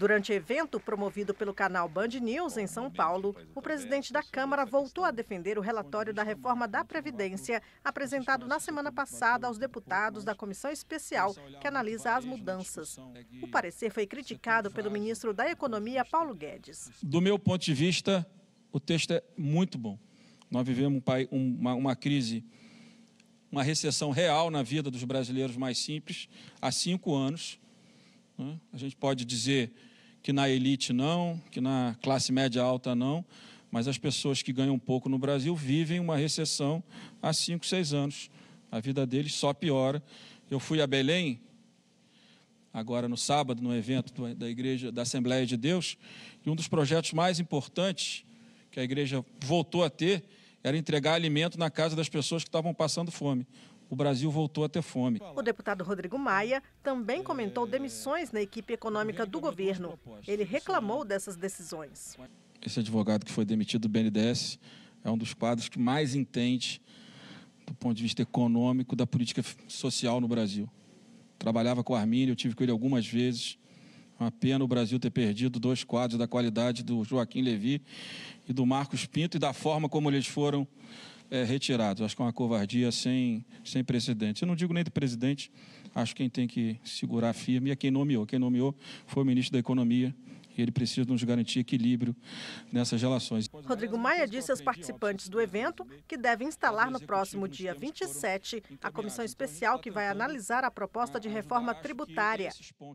Durante evento promovido pelo canal Band News em São Paulo, o presidente né? da Câmara voltou a defender o relatório da reforma da né? Previdência, apresentado na semana passada aos deputados da comissão especial que analisa as né? mudanças. O parecer foi criticado pelo ministro da Economia, Paulo Guedes. Do meu ponto de vista, o texto é muito bom. Nós vivemos uma, crise, uma recessão real na vida dos brasileiros mais simples há cinco anos né? A gente pode dizer que na elite não, que na classe média alta não, mas as pessoas que ganham pouco no Brasil vivem uma recessão há 5, 6 anos. A vida deles só piora. Eu fui a Belém, agora no sábado, no evento da igreja da Assembleia de Deus, e um dos projetos mais importantes que a igreja voltou a ter era entregar alimento na casa das pessoas que estavam passando fome o Brasil voltou a ter fome. O deputado Rodrigo Maia também comentou demissões na equipe econômica do governo. Ele reclamou dessas decisões. Esse advogado que foi demitido do BNDES é um dos quadros que mais entende do ponto de vista econômico da política social no Brasil. Trabalhava com o Armínio, eu tive com ele algumas vezes. Uma pena o Brasil ter perdido dois quadros da qualidade do Joaquim Levi e do Marcos Pinto e da forma como eles foram é, retirados. Acho que é uma covardia sem, sem precedentes. Eu não digo nem do presidente, acho que quem tem que segurar firme é quem nomeou. Quem nomeou foi o ministro da Economia, ele precisa nos garantir equilíbrio nessas relações. Rodrigo Maia disse aos participantes do evento que deve instalar no próximo dia 27 a comissão especial que vai analisar a proposta de reforma tributária.